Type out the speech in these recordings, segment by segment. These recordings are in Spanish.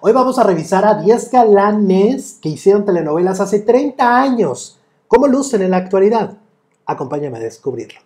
Hoy vamos a revisar a 10 galanes que hicieron telenovelas hace 30 años. ¿Cómo lucen en la actualidad? Acompáñame a descubrirlo.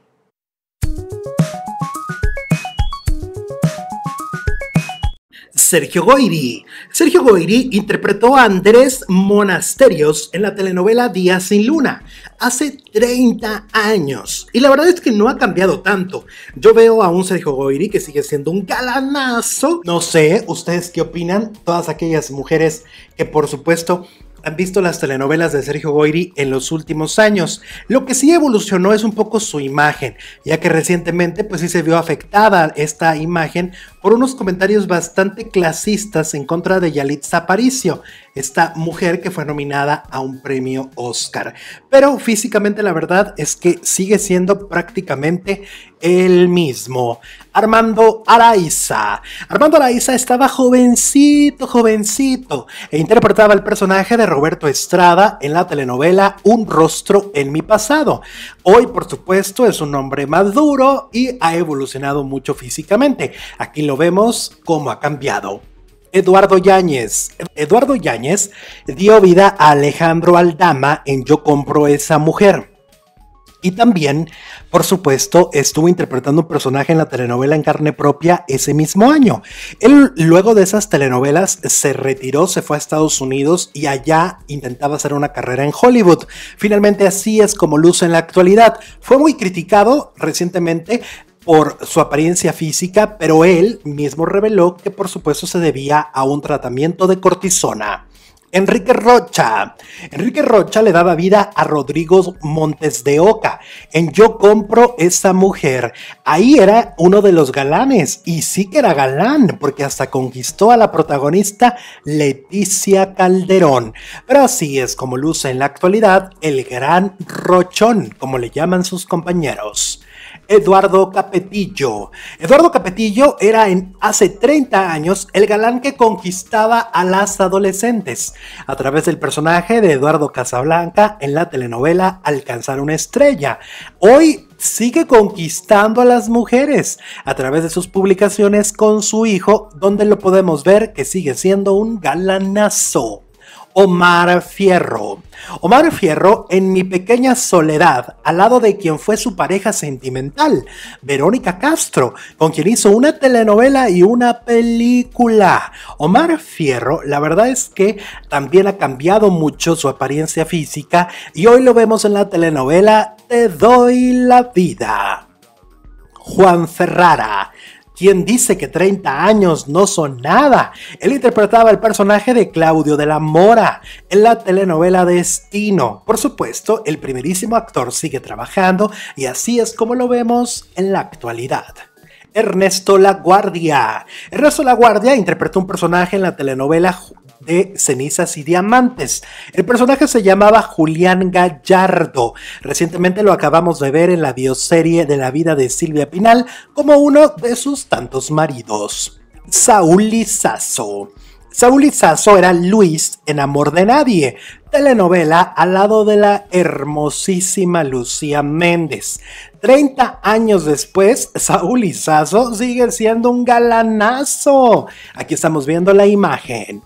Sergio Goyri. Sergio Goyri interpretó a Andrés Monasterios en la telenovela Días sin Luna hace 30 años. Y la verdad es que no ha cambiado tanto. Yo veo a un Sergio Goyri que sigue siendo un galanazo. No sé, ¿ustedes qué opinan? Todas aquellas mujeres que por supuesto han visto las telenovelas de Sergio Goyri en los últimos años. Lo que sí evolucionó es un poco su imagen, ya que recientemente pues sí se vio afectada esta imagen por unos comentarios bastante clasistas en contra de Yalitza Aparicio, esta mujer que fue nominada a un premio Oscar. Pero físicamente la verdad es que sigue siendo prácticamente el mismo. Armando Araiza. Armando Araiza estaba jovencito, jovencito, e interpretaba el personaje de Roberto Estrada en la telenovela Un rostro en mi pasado. Hoy, por supuesto, es un hombre maduro y ha evolucionado mucho físicamente. Aquí lo vemos cómo ha cambiado. Eduardo Yáñez. Eduardo Yáñez dio vida a Alejandro Aldama en Yo compro esa mujer. Y también, por supuesto, estuvo interpretando un personaje en la telenovela En carne propia ese mismo año. Él luego de esas telenovelas se retiró, se fue a Estados Unidos y allá intentaba hacer una carrera en Hollywood. Finalmente así es como luce en la actualidad. Fue muy criticado recientemente por su apariencia física, pero él mismo reveló que por supuesto se debía a un tratamiento de cortisona. Enrique Rocha. Enrique Rocha le daba vida a Rodrigo Montes de Oca en Yo compro esa mujer. Ahí era uno de los galanes y sí que era galán porque hasta conquistó a la protagonista Leticia Calderón. Pero así es como luce en la actualidad el gran Rochón, como le llaman sus compañeros. Eduardo Capetillo. Eduardo Capetillo era en, hace 30 años el galán que conquistaba a las adolescentes a través del personaje de Eduardo Casablanca en la telenovela Alcanzar una estrella. Hoy sigue conquistando a las mujeres a través de sus publicaciones con su hijo, donde lo podemos ver que sigue siendo un galanazo. Omar Fierro. Omar Fierro en Mi Pequeña Soledad, al lado de quien fue su pareja sentimental, Verónica Castro, con quien hizo una telenovela y una película. Omar Fierro, la verdad es que también ha cambiado mucho su apariencia física y hoy lo vemos en la telenovela Te doy la vida. Juan Ferrara. ¿Quién dice que 30 años no son nada? Él interpretaba el personaje de Claudio de la Mora en la telenovela Destino. Por supuesto, el primerísimo actor sigue trabajando y así es como lo vemos en la actualidad. Ernesto La Guardia. Ernesto La Guardia interpretó un personaje en la telenovela de Cenizas y Diamantes. El personaje se llamaba Julián Gallardo. Recientemente lo acabamos de ver en la bioserie de la vida de Silvia Pinal como uno de sus tantos maridos. Saúl Lizazo. Saúl Lizazo era Luis en Amor de Nadie, telenovela al lado de la hermosísima Lucía Méndez. 30 años después, Saúl Lizazo sigue siendo un galanazo. Aquí estamos viendo la imagen.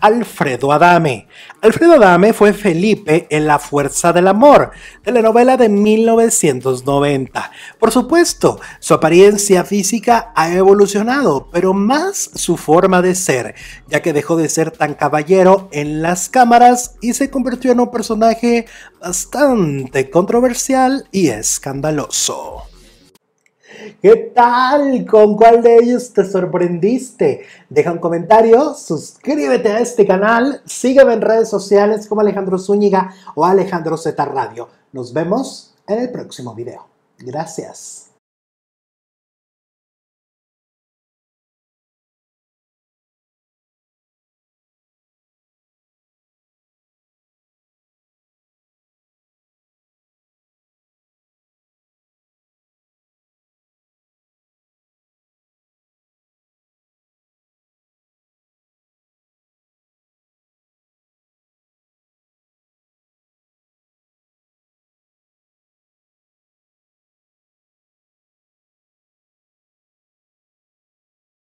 Alfredo Adame. Alfredo Adame fue Felipe en La Fuerza del Amor, telenovela de 1990. Por supuesto, su apariencia física ha evolucionado, pero más su forma de ser, ya que dejó de ser tan caballero en las cámaras y se convirtió en un personaje bastante controversial y escandaloso. ¿Qué tal? ¿Con cuál de ellos te sorprendiste? Deja un comentario, suscríbete a este canal, sígueme en redes sociales como Alejandro Zúñiga o Alejandro Z Radio. Nos vemos en el próximo video. Gracias.